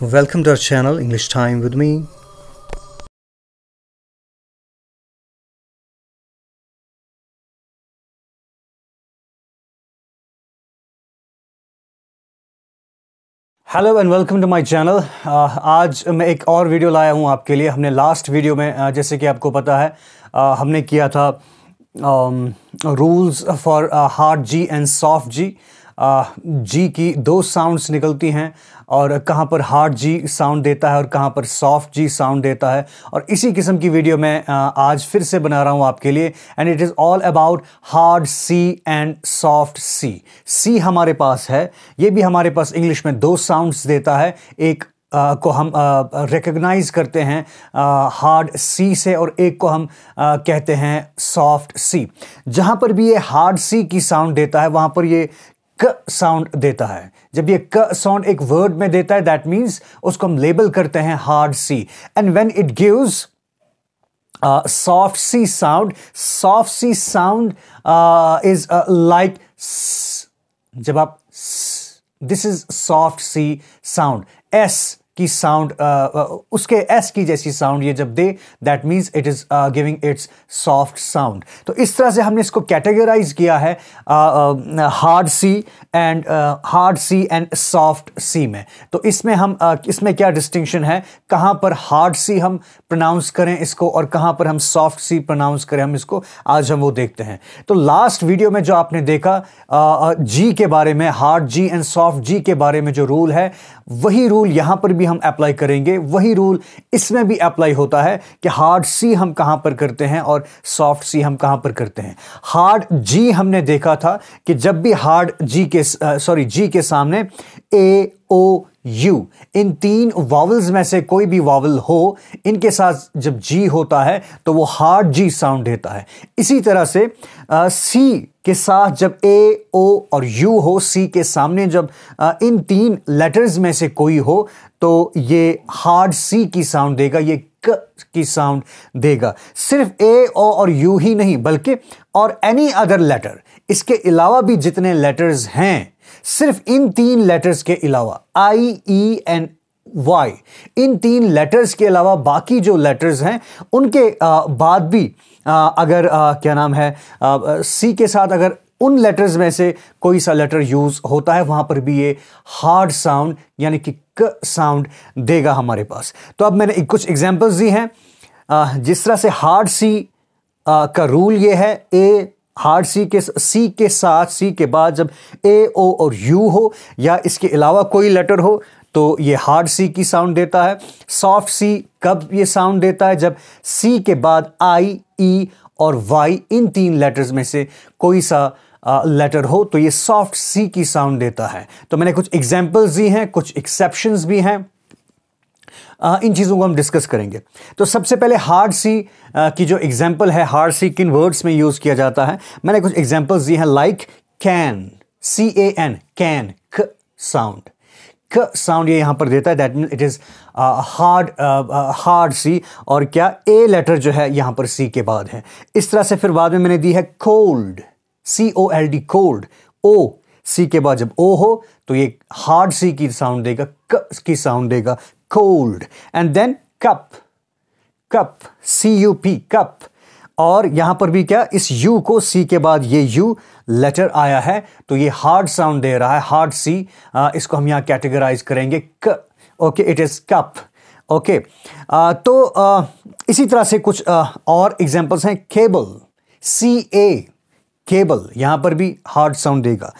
Welcome to our channel English Time with me. Hello and welcome to my channel आज मैं एक और video लाया हूं आपके लिए हमने लास्ट वीडियो में uh, जैसे कि आपको पता है uh, हमने किया था rules for hard G and soft G G की दो साउंड्स निकलती हैं और कहाँ पर हार्ड जी साउंड देता है और कहाँ पर सॉफ्ट जी साउंड देता है और इसी किस्म की वीडियो मैं आज फिर से बना रहा हूँ आपके लिए and it is all about hard C and soft C C हमारे पास है ये भी हमारे पास इंग्लिश में दो साउंड्स देता है एक Uh, को हम रिकग्नाइज uh, करते हैं हार्ड सी से और एक को हम uh, कहते हैं सॉफ्ट सी जहाँ पर भी ये हार्ड सी की साउंड देता है वहाँ पर ये क साउंड देता है जब ये क साउंड एक वर्ड में देता है दैट मीन्स उसको हम लेबल करते हैं hard C and when it gives soft C sound soft C sound is like जब आप this is soft C sound S की साउंड uh, uh, उसके एस की जैसी साउंड ये जब दे that means it is giving its soft sound तो इस तरह से हमने इसको कैटेगराइज किया है hard C and hard C and soft C में तो इसमें हम uh, इसमें क्या डिस्टिंक्शन है कहाँ पर हार्ड सी हम प्रोनाउंस करें इसको और कहाँ पर हम सॉफ्ट सी प्रोनाउंस करें हम इसको आज हम वो देखते हैं तो लास्ट वीडियो में जो आपने देखा uh, जी uh, के बारे में hard G and soft G के बारे में जो रूल है वही रूल यहाँ पर भी भी हम अप्लाई करेंगे वही रूल इसमें भी अप्लाई होता है कि हार्ड सी हम कहाँ पर करते हैं और सॉफ्ट सी हम कहाँ पर करते हैं हार्ड जी हमने देखा था कि जब भी हार्ड जी के सॉरी जी के सामने ए ओ यू इन तीन वावल्स में से कोई भी वावल हो इनके साथ जब जी होता है तो वो हार्ड जी साउंड देता है इसी तरह से सी के साथ जब ए ओ और यू हो सी के सामने जब आ, इन तीन लेटर्स में से कोई हो तो ये हार्ड सी की साउंड देगा ये क की साउंड देगा सिर्फ ए ओ और यू ही नहीं बल्कि और एनी अदर लेटर इसके अलावा भी जितने लेटर्स हैं सिर्फ इन तीन लेटर्स के अलावा आई ई एंड वाई इन तीन लेटर्स के अलावा बाकी जो लेटर्स हैं उनके बाद भी अगर क्या नाम है सी के साथ अगर उन लेटर्स में से कोई सा लेटर यूज़ होता है वहाँ पर भी ये हार्ड साउंड यानी कि क साउंड देगा हमारे पास तो अब मैंने कुछ एग्जांपल्स दी हैं जिस तरह से हार्ड सी का रूल ये है ए हार्ड सी के सी के साथ सी के बाद जब ए ओ और यू हो या इसके अलावा कोई लेटर हो तो ये हार्ड सी की साउंड देता है सॉफ्ट सी कब ये साउंड देता है जब सी के बाद आई ई और वाई इन तीन लेटर्स में से कोई सा लेटर हो तो ये सॉफ्ट सी की साउंड देता है तो मैंने कुछ एग्जाम्पल्स दी हैं कुछ एक्सेप्शंस भी हैं इन चीज़ों को हम डिस्कस करेंगे तो सबसे पहले हार्ड सी की जो एग्जाम्पल है हार्ड सी किन वर्ड्स में यूज़ किया जाता है मैंने कुछ एग्जाम्पल्स दिए हैं like can C A N can क साउंड क साउंड ये यहाँ पर देता है that mean it is hard hard C और क्या ए लेटर जो है यहाँ पर सी के बाद है इस तरह से फिर बाद में मैंने दी है cold C O L D cold O C के बाद जब ओ हो तो ये हार्ड सी की साउंड देगा क की साउंड देगा cold and then cup cup c u p cup और यहां पर भी क्या इस U को C के बाद ये U लेटर आया है तो ये हार्ड साउंड दे रहा है हार्ड C इसको हम यहां कैटेगराइज करेंगे क okay it is cup okay तो आ, इसी तरह से कुछ आ, और एग्जांपल्स हैं केबल सी ए केबल यहां पर भी हार्ड साउंड देगा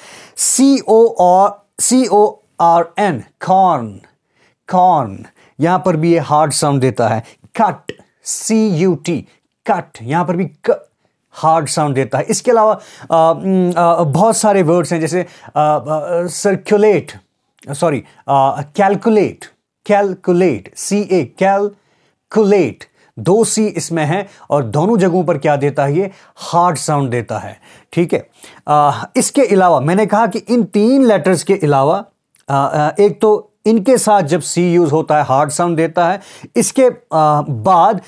सी ओ और C O R N corn corn यहां पर भी ये हार्ड साउंड देता है cut C U T cut यहां पर भी क हार्ड साउंड देता है इसके अलावा बहुत सारे वर्ड्स हैं जैसे circulate sorry calculate calculate C A calculate दो सी इसमें हैं और दोनों जगहों पर क्या देता है ये हार्ड साउंड देता है ठीक है इसके अलावा मैंने कहा कि इन तीन लेटर्स के अलावा एक तो इनके साथ जब सी यूज़ होता है हार्ड साउंड देता है इसके बाद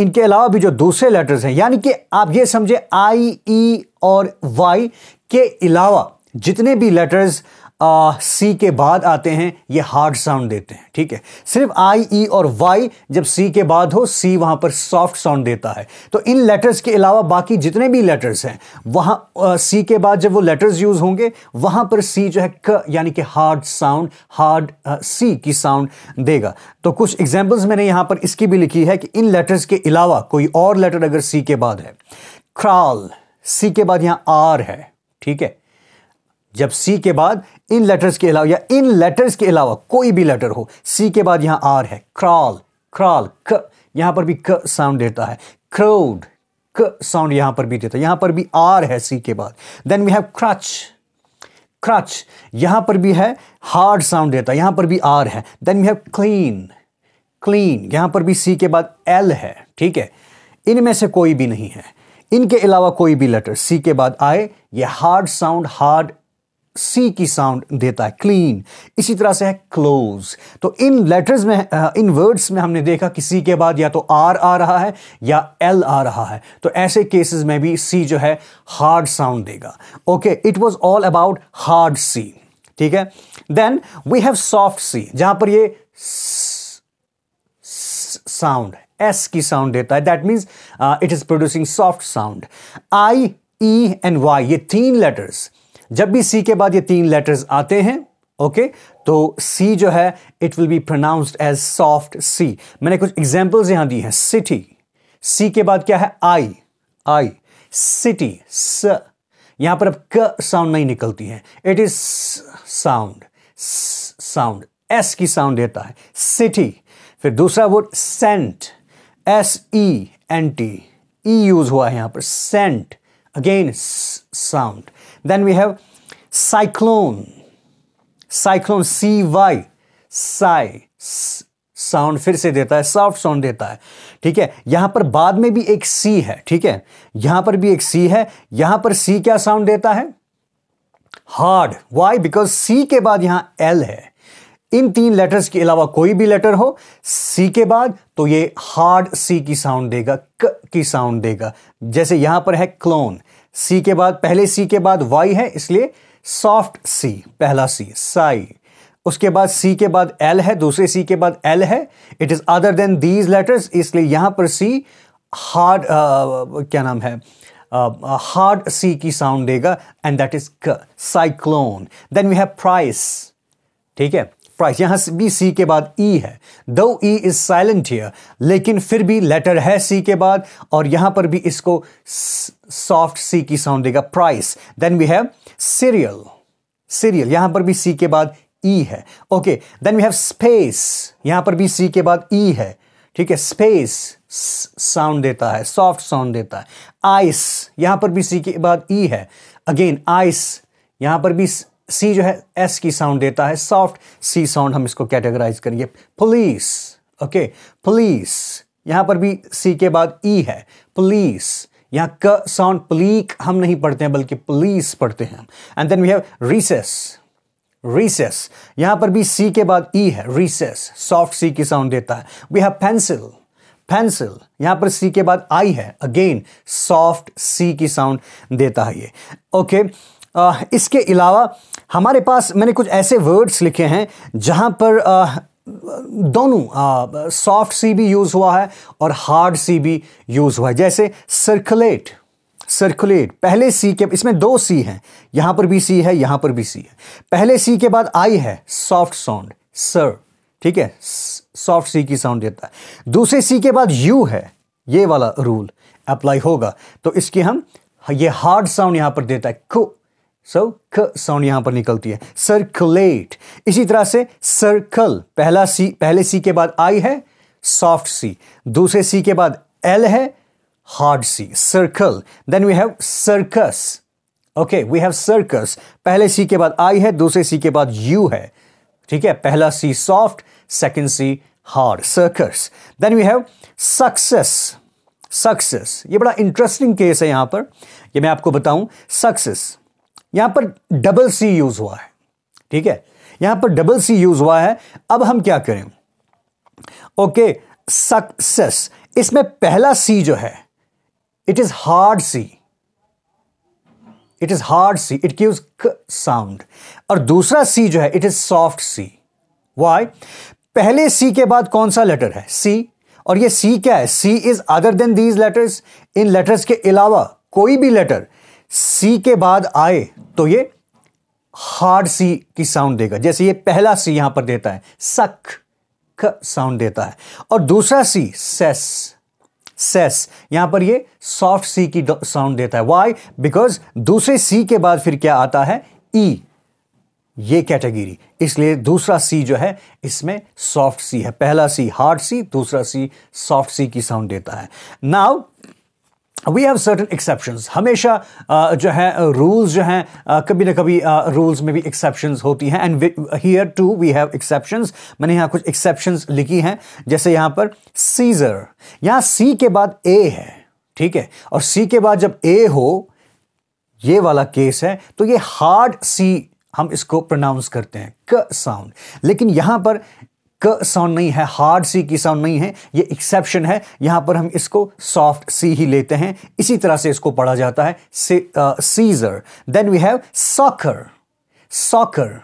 इनके अलावा भी जो दूसरे लेटर्स हैं यानी कि आप ये समझे आई ई e और वाई के अलावा जितने भी लेटर्स आ, सी के बाद आते हैं ये हार्ड साउंड देते हैं ठीक है सिर्फ आई ई e और वाई जब सी के बाद हो सी वहां पर सॉफ्ट साउंड देता है तो इन लेटर्स के अलावा बाकी जितने भी लेटर्स हैं वहां आ, सी के बाद जब वो लेटर्स यूज़ होंगे वहां पर सी जो है क यानी कि हार्ड साउंड हार्ड सी की साउंड देगा तो कुछ एग्जाम्पल्स मैंने यहां पर इसकी भी लिखी है कि इन लेटर्स के अलावा कोई और लेटर अगर सी के बाद है क्रॉल सी के बाद यहाँ आर है ठीक है जब सी के बाद इन लेटर्स के अलावा या इन लेटर्स के अलावा कोई भी लेटर हो सी के बाद यहां आर है क्रॉल क्रॉल क यहां पर भी क साउंड देता है क्रोड क साउंड यहां पर भी देता है यहां पर भी आर है सी के बाद then we have crutch crutch यहां पर भी है हार्ड साउंड देता है यहां पर भी आर है then we have clean clean यहां पर भी सी के बाद एल है ठीक है इनमें से कोई भी नहीं है इनके अलावा कोई भी लेटर सी के बाद आए ये हार्ड साउंड हार्ड सी की साउंड देता है क्लीन इसी तरह से है क्लोज तो इन लेटर्स में इन वर्ड्स में हमने देखा कि सी के बाद या तो आर आ रहा है या एल आ रहा है तो ऐसे केसेस में भी सी जो है हार्ड साउंड देगा okay it was all about hard C ठीक है then we have soft C जहां पर ये साउंड एस की साउंड देता है that means it is producing soft sound I E and Y ये तीन लेटर्स जब भी सी के बाद ये तीन लेटर्स आते हैं ओके तो सी जो है it will be pronounced as soft C मैंने कुछ एग्जाम्पल्स यहां दी हैं सिटी सी के बाद क्या है आई आई सिटी स यहां पर अब क साउंड नहीं निकलती है it is sound sound S की साउंड देता है सिटी फिर दूसरा वो cent S E N T E use हुआ है यहां पर cent again sound Then we have cyclone. Cyclone C Y साई साउंड फिर से देता है सॉफ्ट साउंड देता है ठीक है यहां पर बाद में भी एक सी है ठीक है यहां पर भी एक सी है यहां पर सी क्या साउंड देता है हार्ड वाई बिकॉज सी के बाद यहां एल है इन तीन लेटर्स के अलावा कोई भी लेटर हो सी के बाद तो ये हार्ड सी की साउंड देगा क की साउंड देगा जैसे यहां पर है क्लोन सी के बाद पहले सी के बाद वाई है इसलिए सॉफ्ट सी पहला सी साई उसके बाद सी के बाद एल है दूसरे सी के बाद एल है it is other than these letters इसलिए यहां पर सी हार्ड uh, क्या नाम है हार्ड uh, सी uh, की साउंड देगा and that is cyclone then we have price ठीक है प्राइस यहां भी सी के बाद ई e है दो ई इज साइलेंट हियर लेकिन फिर भी लेटर है सी के बाद और यहां पर भी इसको सॉफ्ट सी की साउंड देगा price then we have cereal cereal यहां पर भी सी के बाद ई e है okay then we have space यहां पर भी सी के बाद ई e है ठीक है स्पेस साउंड देता है सॉफ्ट साउंड देता है आइस यहां पर भी सी के बाद ई है अगेन आइस यहां पर भी सी जो है एस की साउंड देता है सॉफ्ट सी साउंड हम इसको कैटेगराइज करेंगे पुलिस ओके पुलिस यहां पर भी सी के बाद ई e है पुलिस यहां क साउंड प्लीक हम नहीं पढ़ते हैं बल्कि पुलिस पढ़ते हैं and then we have recess recess यहां पर भी सी के बाद ई e है रिसेस सॉफ्ट सी की साउंड देता है वी हैव पेंसिल पेंसिल यहां पर सी के बाद आई है अगेन सॉफ्ट सी की साउंड देता है ये ओके okay. uh, इसके अलावा हमारे पास मैंने कुछ ऐसे वर्ड्स लिखे हैं जहाँ पर आ, दोनों सॉफ्ट सी भी यूज़ हुआ है और हार्ड सी भी यूज़ हुआ है जैसे सर्कुलेट सर्कुलेट पहले सी के इसमें दो सी हैं यहाँ पर भी सी है यहाँ पर भी सी है पहले सी के बाद आई है सॉफ्ट साउंड सर ठीक है सॉफ्ट सी की साउंड देता है दूसरे सी के बाद यू है ये वाला रूल अप्लाई होगा तो इसकी हम ये हार्ड साउंड यहाँ पर देता है कु सो क साउंड यहां पर निकलती है सर्कुलेट इसी तरह से सर्कल पहला सी पहले सी के बाद आई है सॉफ्ट सी दूसरे सी के बाद एल है hard C circle then we have circus okay we have circus पहले सी के बाद आई है दूसरे सी के बाद यू है ठीक है पहला C soft second C hard circus then we have success success ये बड़ा इंटरेस्टिंग केस है यहां पर ये मैं आपको बताऊं सक्सेस यहां पर डबल सी यूज हुआ है ठीक है यहां पर डबल सी यूज हुआ है अब हम क्या करें ओके सक्सेस इसमें पहला सी जो है it is hard C it is hard C it gives sound और दूसरा सी जो है it is soft C why पहले सी के बाद कौन सा लेटर है सी और ये सी क्या है C is other than these letters इन लेटर्स के अलावा कोई भी लेटर सी के बाद आए तो ये हार्ड सी की साउंड देगा जैसे ये पहला सी यहां पर देता है सख साउंड देता है और दूसरा सी सेस सेस यहां पर ये सॉफ्ट सी की साउंड देता है वाई बिकॉज दूसरे सी के बाद फिर क्या आता है ई e, ये कैटेगरी इसलिए दूसरा सी जो है इसमें सॉफ्ट सी है पहला सी हार्ड सी दूसरा सी सॉफ्ट सी की साउंड देता है now we have certain exceptions हमेशा जो है रूल्स जो हैं कभी ना कभी रूल्स में भी एक्सेप्शंस होती हैं and here too we have exceptions मैंने यहाँ कुछ एक्सेप्शंस लिखी हैं जैसे यहाँ पर सीजर यहाँ सी के बाद ए है ठीक है और सी के बाद जब ए हो ये वाला केस है तो ये हार्ड सी हम इसको प्रोनाउंस करते हैं क साउंड लेकिन यहां पर क साउंड नहीं है हार्ड सी की साउंड नहीं है ये एक्सेप्शन है यहां पर हम इसको सॉफ्ट सी ही लेते हैं इसी तरह से इसको पढ़ा जाता है Caesar then we have soccer soccer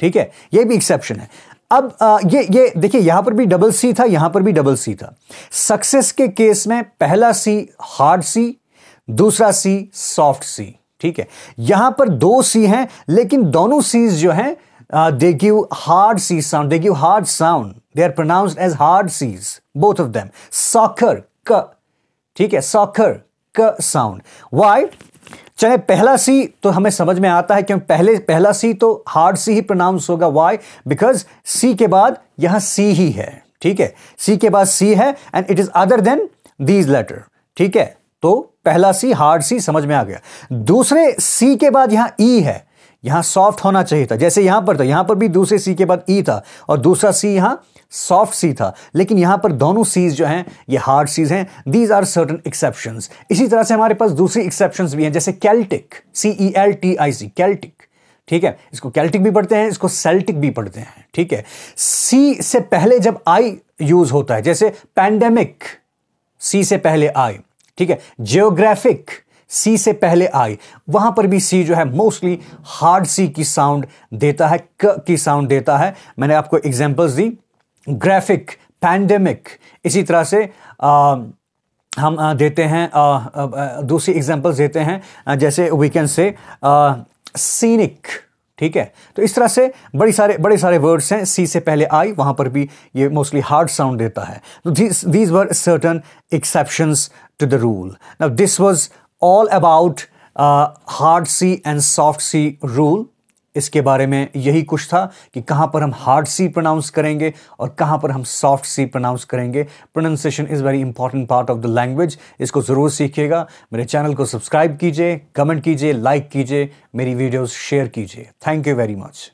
ठीक है ये भी एक्सेप्शन है अब आ, uh, ये ये देखिए यहां पर भी डबल सी था यहां पर भी डबल सी था सक्सेस के केस में पहला सी हार्ड सी दूसरा सी सॉफ्ट सी ठीक है यहां पर दो सी हैं लेकिन दोनों सीज जो हैं Uh, they give hard C sound. They give hard sound. They are pronounced as hard C's, both of them. Soccer, k. ठीक है soccer, k sound. Why? चाहे पहला सी तो हमें समझ में आता है क्योंकि पहले पहला सी तो हार्ड सी ही प्रोनाउंस होगा वाई बिकॉज सी के बाद यहां सी ही है ठीक है सी के बाद सी है and it is other than these letter ठीक है तो पहला सी हार्ड सी समझ में आ गया दूसरे सी के बाद यहां ई e है यहां सॉफ्ट होना चाहिए था जैसे यहां पर था यहां पर भी दूसरे सी के बाद ई e था और दूसरा सी यहां सॉफ्ट सी था लेकिन यहां पर दोनों सीज जो हैं ये हार्ड सीज हैं दीज आर सर्टन एक्सेप्शन इसी तरह से हमारे पास दूसरी एक्सेप्शन भी हैं जैसे Celtic C E L T I C Celtic ठीक है इसको कैल्टिक भी पढ़ते हैं इसको सेल्टिक भी पढ़ते हैं ठीक है सी से पहले जब आई यूज होता है जैसे पैंडेमिक सी से पहले आई ठीक है जियोग्राफिक सी से पहले आई वहां पर भी सी जो है मोस्टली हार्ड सी की साउंड देता है क की साउंड देता है मैंने आपको एग्जांपल्स दी ग्राफिक पैंडेमिक इसी तरह से आ, हम देते हैं दूसरी एग्जांपल्स देते हैं जैसे वी कैन से सीनिक ठीक है तो इस तरह से बड़ी सारे बड़े सारे वर्ड्स हैं सी से पहले आई वहां पर भी ये मोस्टली हार्ड साउंड देता है तो these were certain exceptions to the rule now this was all about hard C and soft C rule इसके बारे में यही कुछ था कि कहाँ पर हम हार्ड सी प्रोनाउंस करेंगे और कहाँ पर हम सॉफ्ट सी प्रोनाउंस करेंगे pronunciation is very important part of the language इसको ज़रूर सीखिएगा मेरे चैनल को सब्सक्राइब कीजिए कमेंट कीजिए लाइक कीजिए मेरी वीडियोस शेयर कीजिए थैंक यू वेरी मच